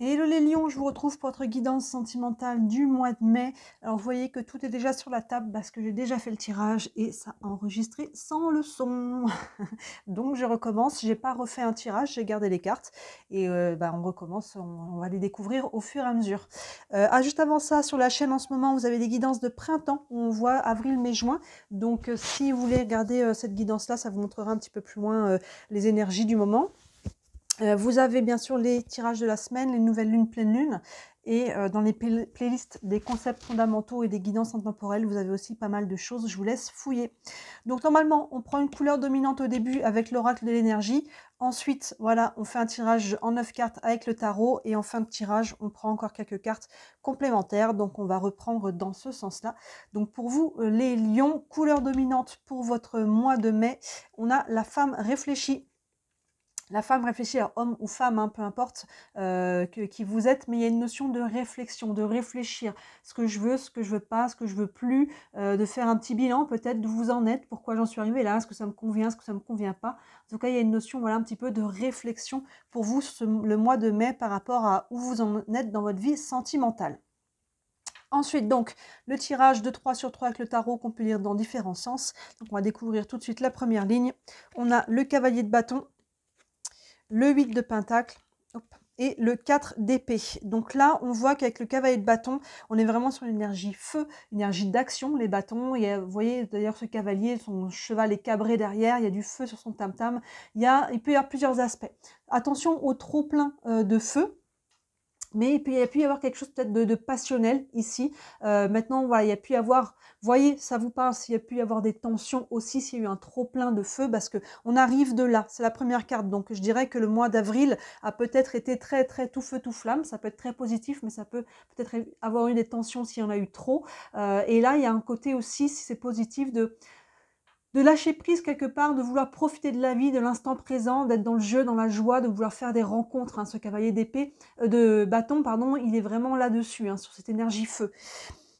Hello les lions, je vous retrouve pour votre guidance sentimentale du mois de mai. Alors vous voyez que tout est déjà sur la table parce que j'ai déjà fait le tirage et ça a enregistré sans le son. Donc je recommence, j'ai pas refait un tirage, j'ai gardé les cartes et euh, bah, on recommence, on, va les découvrir au fur et à mesure. Euh, ah, juste avant ça, sur la chaîne en ce moment, vous avez des guidances de printemps, on voit avril, mai, juin. Donc euh, si vous voulez regarder cette guidance-là, ça vous montrera un petit peu plus loin les énergies du moment. Euh, vous avez bien sûr les tirages de la semaine, les nouvelles lunes, pleines lune. Et euh, dans les playlists des concepts fondamentaux et des guidances intemporelles, vous avez aussi pas mal de choses. Je vous laisse fouiller. Donc normalement, on prend une couleur dominante au début avec l'oracle de l'énergie. Ensuite, voilà, on fait un tirage en neuf cartes avec le tarot. Et en fin de tirage, on prend encore quelques cartes complémentaires. Donc on va reprendre dans ce sens-là. Donc pour vous, euh, les lions, couleur dominante pour votre mois de mai, on a la femme réfléchie la femme réfléchit, à homme ou femme, hein, peu importe euh, qui vous êtes, mais il y a une notion de réflexion, de réfléchir, ce que je veux, ce que je veux pas, ce que je veux plus, euh, de faire un petit bilan peut-être d'où vous en êtes, pourquoi j'en suis arrivée là, est-ce que ça me convient, est-ce que ça me convient pas. En tout cas, il y a une notion, voilà, un petit peu de réflexion pour vous le mois de mai par rapport à où vous en êtes dans votre vie sentimentale. Ensuite, donc, le tirage de 3 sur 3 avec le tarot qu'on peut lire dans différents sens. Donc, on va découvrir tout de suite la première ligne. On a le cavalier de bâton, le 8 de pentacle et le 4 d'épée. Donc là, on voit qu'avec le cavalier de bâton, on est vraiment sur une énergie feu, énergie d'action, les bâtons. vous voyez d'ailleurs ce cavalier, son cheval est cabré derrière, il y a du feu sur son tam-tam. Il, il peut y avoir plusieurs aspects. Attention au trop-plein euh, de feu, mais il, y a pu y avoir quelque chose peut-être de, passionnel ici. Euh, maintenant, voilà, il y a pu y avoir, voyez, ça vous parle, s'il y a pu y avoir des tensions aussi, s'il y a eu un trop plein de feu, parce qu'on arrive de là, c'est la première carte. Donc je dirais que le mois d'avril a peut-être été très très tout feu, tout flamme, ça peut être très positif, mais ça peut peut-être avoir eu des tensions s'il y en a eu trop. Euh, et là, il y a un côté aussi, si c'est positif, de de lâcher prise quelque part, de vouloir profiter de la vie, de l'instant présent, d'être dans le jeu, dans la joie, de vouloir faire des rencontres. Hein, ce cavalier d'épée, euh, de bâton, pardon, il est vraiment là-dessus, hein, sur cette énergie feu.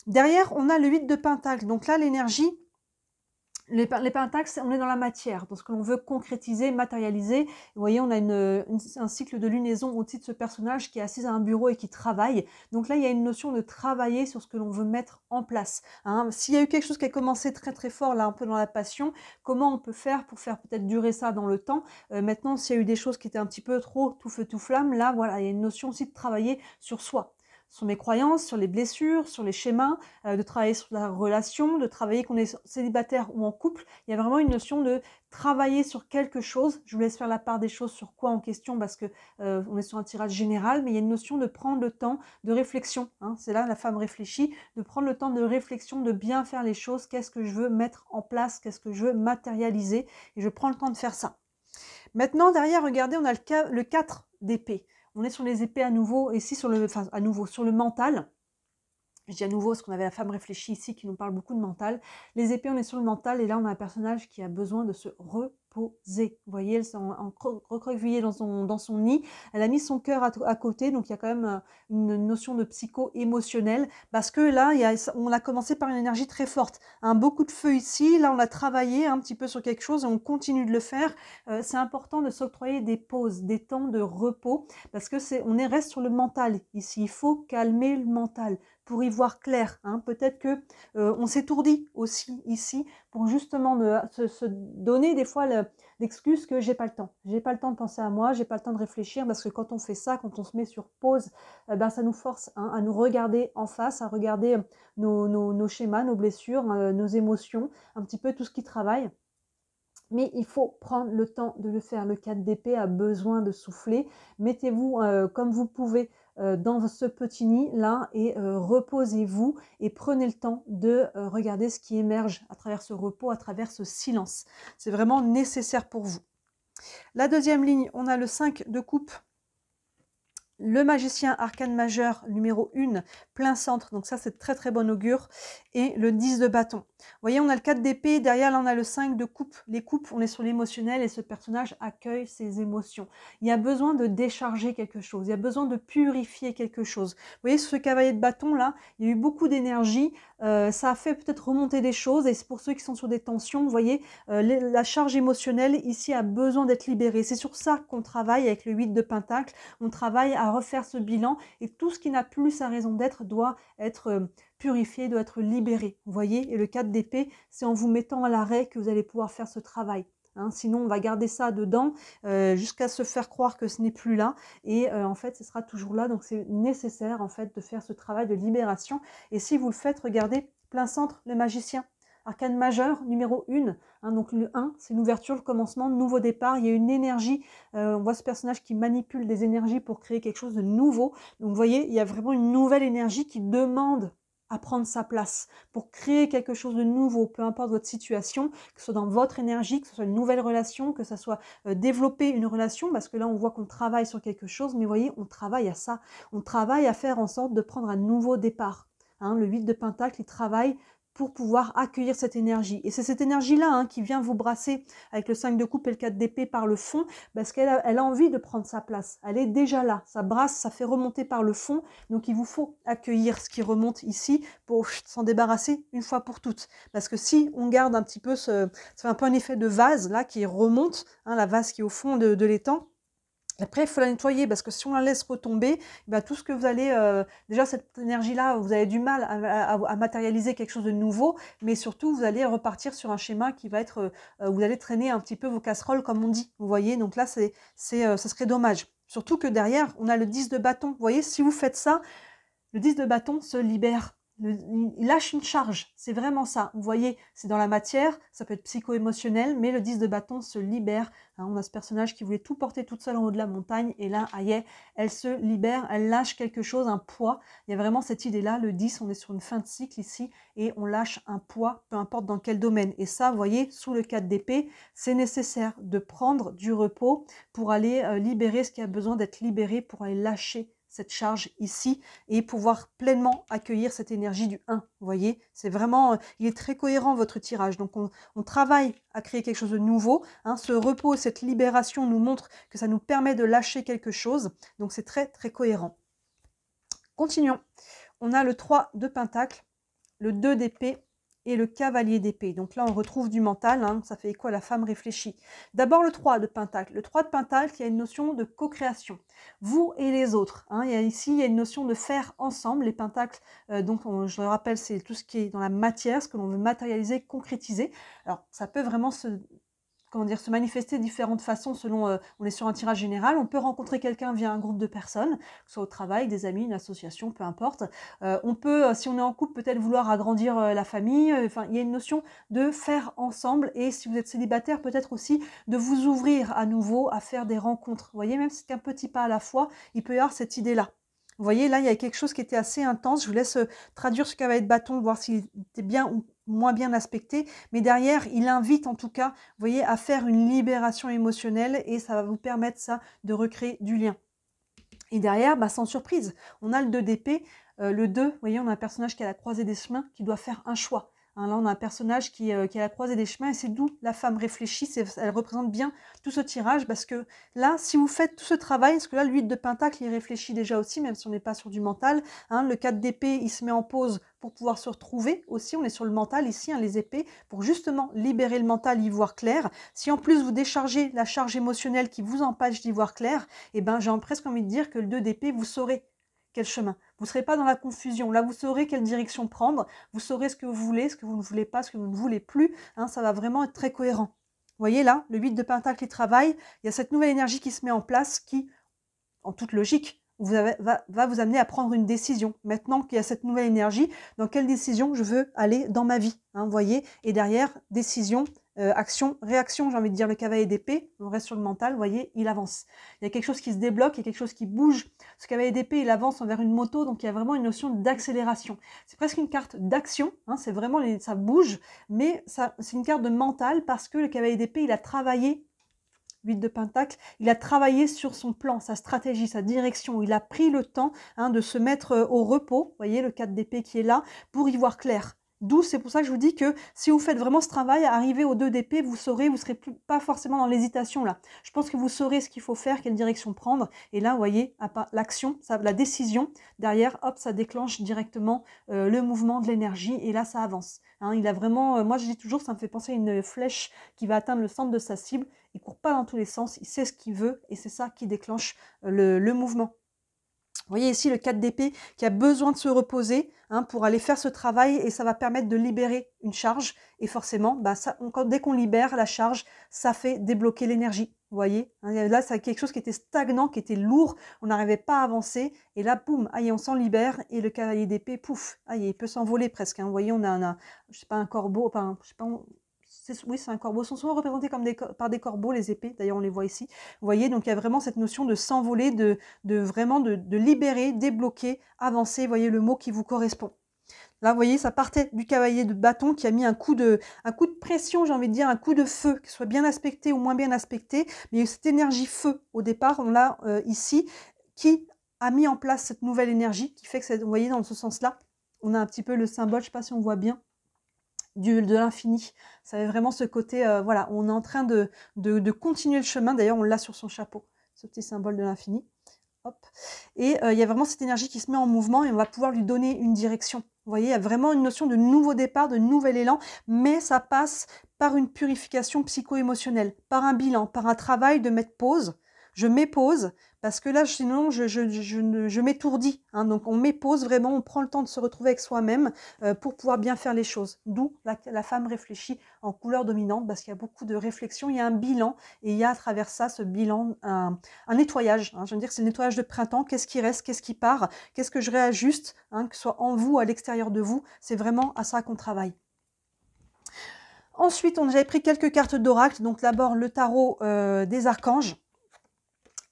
Derrière, on a le 8 de Pentacle. Donc là, l'énergie, les, les on est dans la matière, dans ce que l'on veut concrétiser, matérialiser. Vous voyez, on a un cycle de lunaison au titre de ce personnage qui est assis à un bureau et qui travaille. Donc là, il y a une notion de travailler sur ce que l'on veut mettre en place. Hein. S'il y a eu quelque chose qui a commencé très très fort, là, un peu dans la passion, comment on peut faire pour faire peut-être durer ça dans le temps euh, Maintenant, s'il y a eu des choses qui étaient un petit peu trop tout feu tout flamme, là, voilà, il y a une notion aussi de travailler sur soi sur mes croyances, sur les blessures, sur les schémas, euh, de travailler sur la relation, de travailler qu'on est célibataire ou en couple. Il y a vraiment une notion de travailler sur quelque chose. Je vous laisse faire la part des choses sur quoi en question parce que euh, on est sur un tirage général, mais il y a une notion de prendre le temps de réflexion. Hein. C'est là la femme réfléchit, de prendre le temps de réflexion, de bien faire les choses. Qu'est-ce que je veux mettre en place Qu'est-ce que je veux matérialiser Et je prends le temps de faire ça. Maintenant, derrière, regardez, on a le, 4 d'épée on est sur les épées à nouveau, et si sur le, à nouveau, sur le mental, je dis à nouveau ce qu'on avait la femme réfléchie ici qui nous parle beaucoup de mental. Les épées, on est sur le mental et là on a un personnage qui a besoin de se re vous voyez, elle s'est recroquevillée dans son, nid. Elle a mis son cœur à, côté, donc il y a quand même euh, une notion de psycho-émotionnel, parce que là, on a commencé par une énergie très forte. Un beaucoup de feu ici, là on a travaillé un petit peu sur quelque chose et on continue de le faire. Euh, c'est important de s'octroyer des pauses, des temps de repos, parce que c'est on est, reste sur le mental ici. Il faut calmer le mental pour y voir clair. Hein. Peut-être que euh, on s'étourdit aussi ici pour justement se, donner des fois l'excuse que que j'ai pas le temps. J'ai pas le temps de penser à moi, j'ai pas le temps de réfléchir parce que quand on fait ça, quand on se met sur pause, eh ben, ça nous force hein, à nous regarder en face, à regarder euh, nos, schémas, nos blessures, euh, nos émotions, un petit peu tout ce qui travaille. Mais il faut prendre le temps de le faire. Le 4 d'épée a besoin de souffler. Mettez-vous comme vous pouvez euh, dans ce petit nid là et euh, reposez-vous et prenez le temps de euh, regarder ce qui émerge à travers ce repos, à travers ce silence. C'est vraiment nécessaire pour vous. La deuxième ligne, on a le 5 de coupe le magicien arcane majeur numéro 1, plein centre, donc ça c'est très très bon augure, et le 10 de bâton. Vous voyez, on a le 4 d'épée, derrière là on a le 5 de coupe. Les coupes, on est sur l'émotionnel et ce personnage accueille ses émotions. Il y a besoin de décharger quelque chose, il y a besoin de purifier quelque chose. Vous voyez, ce cavalier de bâton là, il y a eu beaucoup d'énergie, euh, ça a fait peut-être remonter des choses, et c'est pour ceux qui sont sur des tensions, vous voyez, euh, la charge émotionnelle ici a besoin d'être libérée. C'est sur ça qu'on travaille avec le 8 de pentacle, on travaille à refaire ce bilan et tout ce qui n'a plus sa raison d'être doit être euh, purifié, doit être libéré. Vous voyez Et le 4 d'épée, c'est en vous mettant à l'arrêt que vous allez pouvoir faire ce travail. Hein. sinon, on va garder ça dedans euh, jusqu'à se faire croire que ce n'est plus là. Et euh, en fait, ce sera toujours là. Donc, c'est nécessaire en fait de faire ce travail de libération. Et si vous le faites, regardez plein centre le magicien arcane majeur numéro 1. Hein, donc le 1, c'est l'ouverture, le commencement, nouveau départ. Il y a une énergie. Euh, on voit ce personnage qui manipule des énergies pour créer quelque chose de nouveau. Donc vous voyez, il y a vraiment une nouvelle énergie qui demande à prendre sa place, pour créer quelque chose de nouveau, peu importe votre situation, que ce soit dans votre énergie, que ce soit une nouvelle relation, que ce soit euh, développer une relation, parce que là on voit qu'on travaille sur quelque chose, mais voyez, on travaille à ça, on travaille à faire en sorte de prendre un nouveau départ. Hein, le 8 de Pentacle, il travaille pour pouvoir accueillir cette énergie. Et c'est cette énergie-là hein, qui vient vous brasser avec le 5 de coupe et le 4 d'épée par le fond, parce qu'elle a, elle a envie de prendre sa place. Elle est déjà là. Ça brasse, ça fait remonter par le fond. Donc il vous faut accueillir ce qui remonte ici pour s'en débarrasser une fois pour toutes. Parce que si on garde un petit peu ce... Ça fait un peu un effet de vase, là, qui remonte, hein, la vase qui est au fond de l'étang, après, il faut la nettoyer parce que si on la laisse retomber, eh ben, tout ce que vous allez, euh, déjà cette énergie-là, vous avez du mal à, matérialiser quelque chose de nouveau, mais surtout vous allez repartir sur un schéma qui va être, euh, vous allez traîner un petit peu vos casseroles comme on dit, vous voyez. Donc là, c'est, c'est, euh, ça serait dommage. Surtout que derrière, on a le 10 de bâton. Vous voyez, si vous faites ça, le 10 de bâton se libère il lâche une charge, c'est vraiment ça. Vous voyez, c'est dans la matière, ça peut être psycho-émotionnel, mais le 10 de bâton se libère. Hein, on a ce personnage qui voulait tout porter toute seule en haut de la montagne, et là, aïe, elle se libère, elle lâche quelque chose, un poids. Il y a vraiment cette idée-là, le 10, on est sur une fin de cycle ici, et on lâche un poids, peu importe dans quel domaine. Et ça, vous voyez, sous le cadre d'épée, c'est nécessaire de prendre du repos pour aller euh, libérer ce qui a besoin d'être libéré, pour aller lâcher cette charge ici et pouvoir pleinement accueillir cette énergie du 1. Vous voyez, c'est vraiment, euh, il est très cohérent votre tirage. Donc on, travaille à créer quelque chose de nouveau. Hein. Ce repos, cette libération nous montre que ça nous permet de lâcher quelque chose. Donc c'est très très cohérent. Continuons. On a le 3 de Pentacle, le 2 d'épée et le cavalier d'épée. Donc là, on retrouve du mental, hein, ça fait écho à la femme réfléchie. D'abord le 3 de Pentacle. Le 3 de Pentacle, il y a une notion de co-création. Vous et les autres. Hein. ici, il y a une notion de faire ensemble. Les Pentacles, euh, donc je le rappelle, c'est tout ce qui est dans la matière, ce que l'on veut matérialiser, concrétiser. Alors ça peut vraiment se comment dire, se manifester de différentes façons selon euh, on est sur un tirage général. On peut rencontrer quelqu'un via un groupe de personnes, que ce soit au travail, des amis, une association, peu importe. Euh, on peut, euh, si on est en couple, peut-être vouloir agrandir la famille. Enfin, il y a une notion de faire ensemble et si vous êtes célibataire, peut-être aussi de vous ouvrir à nouveau à faire des rencontres. Vous voyez, même si c'est qu'un petit pas à la fois, il peut y avoir cette idée-là. Vous voyez, là, il y a quelque chose qui était assez intense. Je vous laisse traduire ce qu'avait être bâton, voir s'il était bien ou moins bien aspecté, mais derrière, il invite en tout cas, vous voyez, à faire une libération émotionnelle et ça va vous permettre ça de recréer du lien. Et derrière, bah, sans surprise, on a le 2 d'épée, euh, le 2, vous voyez, on a un personnage qui a la croisée des chemins, qui doit faire un choix. Hein, là, on a un personnage qui, a euh, la croisée des chemins et c'est d'où la femme réfléchit. Elle représente bien tout ce tirage parce que là, si vous faites tout ce travail, parce que là, l'huile de pentacle, il réfléchit déjà aussi, même si on n'est pas sur du mental. Hein, le 4 d'épée, il se met en pause pour pouvoir se retrouver aussi. On est sur le mental ici, hein, les épées, pour justement libérer le mental, y voir clair. Si en plus vous déchargez la charge émotionnelle qui vous empêche d'y voir clair, et eh ben j'ai presque envie de dire que le 2 d'épée, vous saurez quel chemin. Vous ne serez pas dans la confusion. Là, vous saurez quelle direction prendre. Vous saurez ce que vous voulez, ce que vous ne voulez pas, ce que vous ne voulez plus. Hein, ça va vraiment être très cohérent. Vous voyez là, le 8 de Pentacle, qui travaille. Il y a cette nouvelle énergie qui se met en place qui, en toute logique, vous va, vous amener à prendre une décision. Maintenant qu'il y a cette nouvelle énergie, dans quelle décision je veux aller dans ma vie hein, Vous voyez Et derrière, décision, euh, action, réaction, j'ai envie de dire le cavalier d'épée, on reste sur le mental, vous voyez, il avance. Il y a quelque chose qui se débloque, il y a quelque chose qui bouge. Ce cavalier d'épée, il avance envers une moto, donc il y a vraiment une notion d'accélération. C'est presque une carte d'action, hein, c'est vraiment, ça bouge, mais c'est une carte de mental parce que le cavalier d'épée, il a travaillé 8 de Pentacle, il a travaillé sur son plan, sa stratégie, sa direction. Il a pris le temps hein, de se mettre euh, au repos, vous voyez le 4 d'épée qui est là, pour y voir clair. D'où c'est pour ça que je vous dis que si vous faites vraiment ce travail, arriver au 2 d'épée, vous saurez, vous ne serez pas forcément dans l'hésitation là. Je pense que vous saurez ce qu'il faut faire, quelle direction prendre. Et là, vous voyez, l'action, la décision, derrière, hop, ça déclenche directement euh, le mouvement de l'énergie et là, ça avance. Hein. il a vraiment, euh, moi je dis toujours, ça me fait penser à une flèche qui va atteindre le centre de sa cible. Il court pas dans tous les sens, il sait ce qu'il veut et c'est ça qui déclenche euh, le mouvement. Vous voyez ici le 4 d'épée qui a besoin de se reposer hein, pour aller faire ce travail et ça va permettre de libérer une charge. Et forcément, bah, dès qu'on libère la charge, ça fait débloquer l'énergie. Vous voyez hein, Là, c'est quelque chose qui était stagnant, qui était lourd. On n'arrivait pas à avancer. Et là, boum, allez, on s'en libère. Et le cavalier d'épée, pouf, allez, il peut s'envoler presque. Hein. vous voyez, on a, un, je sais pas, un corbeau, enfin, je sais pas, oui, c'est un corbeau, Ils sont souvent représentés comme par des corbeaux, les épées, d'ailleurs on les voit ici. Vous voyez, donc il y a vraiment cette notion de s'envoler, de, vraiment de, libérer, débloquer, avancer, vous voyez le mot qui vous correspond. Là, vous voyez, ça partait du cavalier de bâton qui a mis un coup de, pression, j'ai envie de dire, un coup de feu, qu'il soit bien aspecté ou moins bien aspecté. Mais il y a cette énergie feu au départ, on l'a euh, ici, qui a mis en place cette nouvelle énergie qui fait que, vous voyez, dans ce sens-là, on a un petit peu le symbole, je ne sais pas si on voit bien, du, de l'infini. Ça avait vraiment ce côté, euh, voilà, on est en train de, continuer le chemin. D'ailleurs, on l'a sur son chapeau, ce petit symbole de l'infini. Hop. Et euh, il y a vraiment cette énergie qui se met en mouvement et on va pouvoir lui donner une direction. Vous voyez, il y a vraiment une notion de nouveau départ, de nouvel élan, mais ça passe par une purification psycho-émotionnelle, par un bilan, par un travail de mettre pause. Je mets pause, parce que là, sinon, je, je, m'étourdis. Hein. Donc, on met pause vraiment, on prend le temps de se retrouver avec soi-même euh, pour pouvoir bien faire les choses. D'où la, femme réfléchit en couleur dominante, parce qu'il y a beaucoup de réflexion, il y a un bilan, et il y a à travers ça, ce bilan, un, nettoyage. Hein. Je veux dire, c'est le nettoyage de printemps. Qu'est-ce qui reste Qu'est-ce qui part Qu'est-ce que je réajuste hein, Que ce soit en vous, à l'extérieur de vous. C'est vraiment à ça qu'on travaille. Ensuite, on avait pris quelques cartes d'oracle. Donc, d'abord, le tarot euh, des archanges.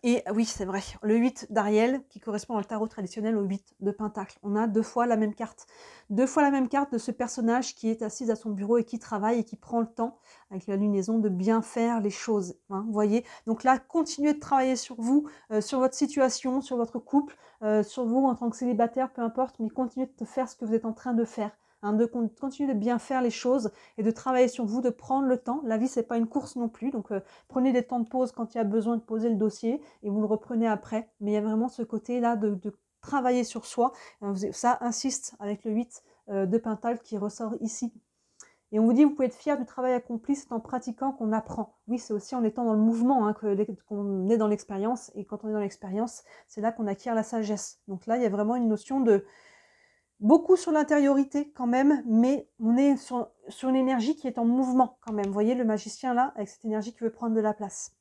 Et oui, c'est vrai, le 8 d'Ariel, qui correspond dans le tarot traditionnel au 8 de Pentacle. On a deux fois la même carte. Deux fois la même carte de ce personnage qui est assis à son bureau et qui travaille et qui prend le temps, avec la lunaison, de bien faire les choses. Hein, vous voyez Donc là, continuez de travailler sur vous, euh, sur votre situation, sur votre couple, euh, sur vous en tant que célibataire, peu importe, mais continuez de faire ce que vous êtes en train de faire. Hein, de continuer de bien faire les choses et de travailler sur vous, de prendre le temps. La vie, ce n'est pas une course non plus, donc euh, prenez des temps de pause quand il y a besoin de poser le dossier et vous le reprenez après. Mais il y a vraiment ce côté-là de, travailler sur soi. Euh, ça insiste avec le 8 euh, de Pintal qui ressort ici. Et on vous dit, vous pouvez être fier du travail accompli, c'est en pratiquant qu'on apprend. Oui, c'est aussi en étant dans le mouvement hein, qu'on est dans l'expérience. Et quand on est dans l'expérience, c'est là qu'on acquiert la sagesse. Donc là, il y a vraiment une notion de, beaucoup sur l'intériorité quand même, mais on est sur, une énergie qui est en mouvement quand même. Vous voyez le magicien là, avec cette énergie qui veut prendre de la place.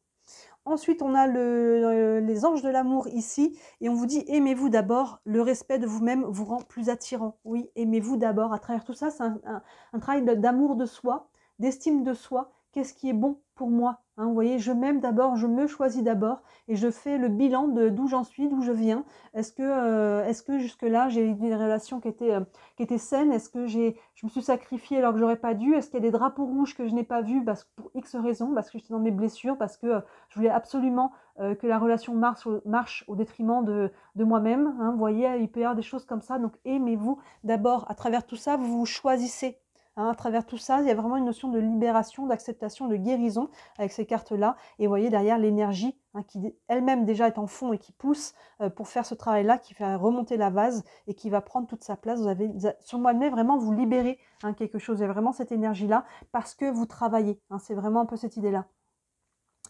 Ensuite, on a euh, les anges de l'amour ici, et on vous dit aimez-vous d'abord, le respect de vous-même vous rend plus attirant. Oui, aimez-vous d'abord. À travers tout ça, c'est un travail d'amour de soi, d'estime de soi. Qu'est-ce qui est bon pour moi Hein, vous voyez, je m'aime d'abord, je me choisis d'abord et je fais le bilan de d'où j'en suis, d'où je viens. Est-ce que, euh, est que jusque-là, j'ai eu des relations qui étaient, euh, qui étaient saines Est-ce que je me suis sacrifiée alors que j'aurais pas dû Est-ce qu'il y a des drapeaux rouges que je n'ai pas vus parce, pour X raisons Parce que j'étais dans mes blessures, parce que euh, je voulais absolument que la relation marche, marche au détriment de, de moi-même. Hein, vous voyez, il peut y avoir des choses comme ça. Donc aimez-vous d'abord. À travers tout ça, vous vous choisissez Hein, à travers tout ça, il y a vraiment une notion de libération, d'acceptation, de guérison avec ces cartes-là. Et vous voyez derrière l'énergie hein, qui elle-même déjà est en fond et qui pousse euh, pour faire ce travail-là, qui fait remonter la vase et qui va prendre toute sa place. Vous avez, sur moi mois vraiment vous libérez hein, quelque chose. Il y a vraiment cette énergie-là parce que vous travaillez. C'est vraiment un peu cette idée-là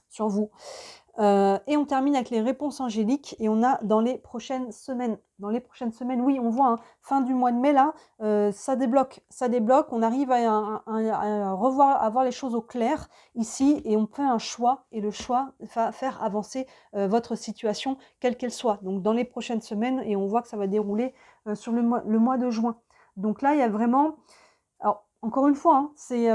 sur vous. Euh, et on termine avec les réponses angéliques. Et on a dans les prochaines semaines, dans les prochaines semaines, oui, on voit hein, fin du mois de mai là, euh, ça débloque, ça débloque. On arrive à, avoir revoir, les choses au clair ici, et on fait un choix. Et le choix va faire avancer euh, votre situation, quelle qu'elle soit. Donc dans les prochaines semaines, et on voit que ça va dérouler sur le mois, de juin. Donc là, il y a vraiment encore une fois, hein, c'est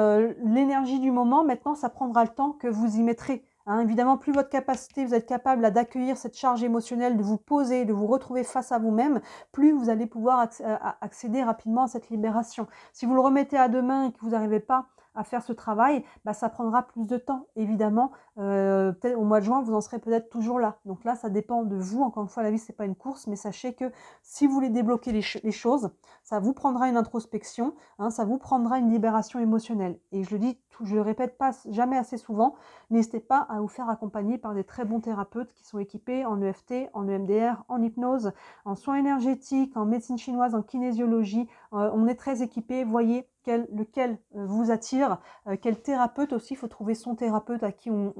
l'énergie du moment. Maintenant, ça prendra le temps que vous y mettrez. Hein, évidemment, plus votre capacité, vous êtes capable d'accueillir cette charge émotionnelle, de vous poser, de vous retrouver face à vous-même, plus vous allez pouvoir euh, accéder rapidement à cette libération. Si vous le remettez à demain et que vous n'arrivez pas à faire ce travail, bah, ça prendra plus de temps. Évidemment, euh, peut-être au mois de juin, vous en serez peut-être toujours là. Donc là, ça dépend de vous. Encore une fois, la vie, c'est pas une course, mais sachez que si vous voulez débloquer les, choses, ça vous prendra une introspection, hein, ça vous prendra une libération émotionnelle. Et je le dis, je le répète pas jamais assez souvent, n'hésitez pas à vous faire accompagner par des très bons thérapeutes qui sont équipés en EFT, en EMDR, en hypnose, en soins énergétiques, en médecine chinoise, en kinésiologie. Euh, on est très équipés, voyez lequel euh, vous attire, euh, quel thérapeute aussi, il faut trouver son thérapeute à qui on,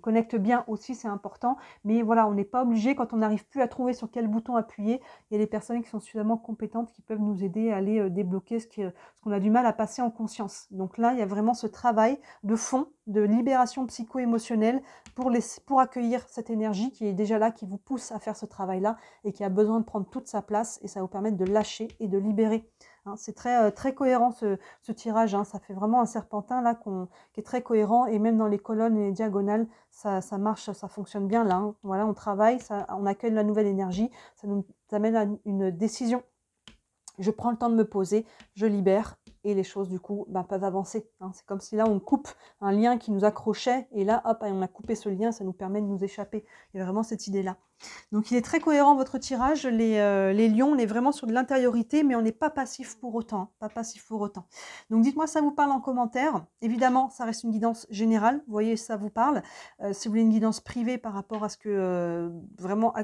connecte bien aussi, c'est important. Mais voilà, on n'est pas obligé, quand on n'arrive plus à trouver sur quel bouton appuyer, il y a des personnes qui sont suffisamment compétentes qui peuvent nous aider à aller euh, débloquer ce qu'on a du mal à passer en conscience. Donc là, il y a vraiment ce travail de fond, de libération psycho-émotionnelle pour, pour accueillir cette énergie qui est déjà là, qui vous pousse à faire ce travail-là et qui a besoin de prendre toute sa place et ça vous permet de lâcher et de libérer Hein. c'est très, euh, très cohérent ce, tirage. Hein. ça fait vraiment un serpentin là qui est très cohérent et même dans les colonnes et les diagonales, ça, marche, ça fonctionne bien là. Hein. Voilà, on travaille, on accueille la nouvelle énergie, ça nous amène à une décision. Je prends le temps de me poser, je libère et les choses du coup bah, peuvent avancer. Hein. C'est comme si là on coupe un lien qui nous accrochait et là hop on a coupé ce lien, ça nous permet de nous échapper. Il y a vraiment cette idée là. Donc il est très cohérent votre tirage, euh, les, lions, on est vraiment sur de l'intériorité, mais on n'est pas passif pour autant. Hein. pas passif pour autant. Donc dites-moi ça vous parle en commentaire. Évidemment, ça reste une guidance générale, vous voyez, ça vous parle. Euh, si vous voulez une guidance privée par rapport à ce que euh, vraiment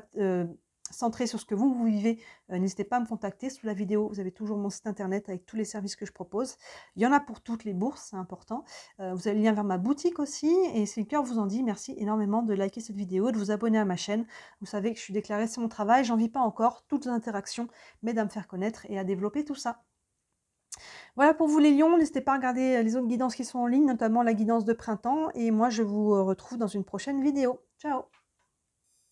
centré sur ce que vous, vous vivez, euh, n'hésitez pas à me contacter. Sous la vidéo, vous avez toujours mon site internet avec tous les services que je propose. Il y en a pour toutes les bourses, c'est important. Euh, vous avez le lien vers ma boutique aussi. Et si le cœur vous en dit, merci énormément de liker cette vidéo, de vous abonner à ma chaîne. Vous savez que je suis déclarée, c'est mon travail. J'en vis pas encore toutes les interactions, mais à me faire connaître et à développer tout ça. Voilà pour vous les lions, n'hésitez pas à regarder euh, les autres guidances qui sont en ligne, notamment la guidance de printemps, et moi je vous retrouve dans une prochaine vidéo. Ciao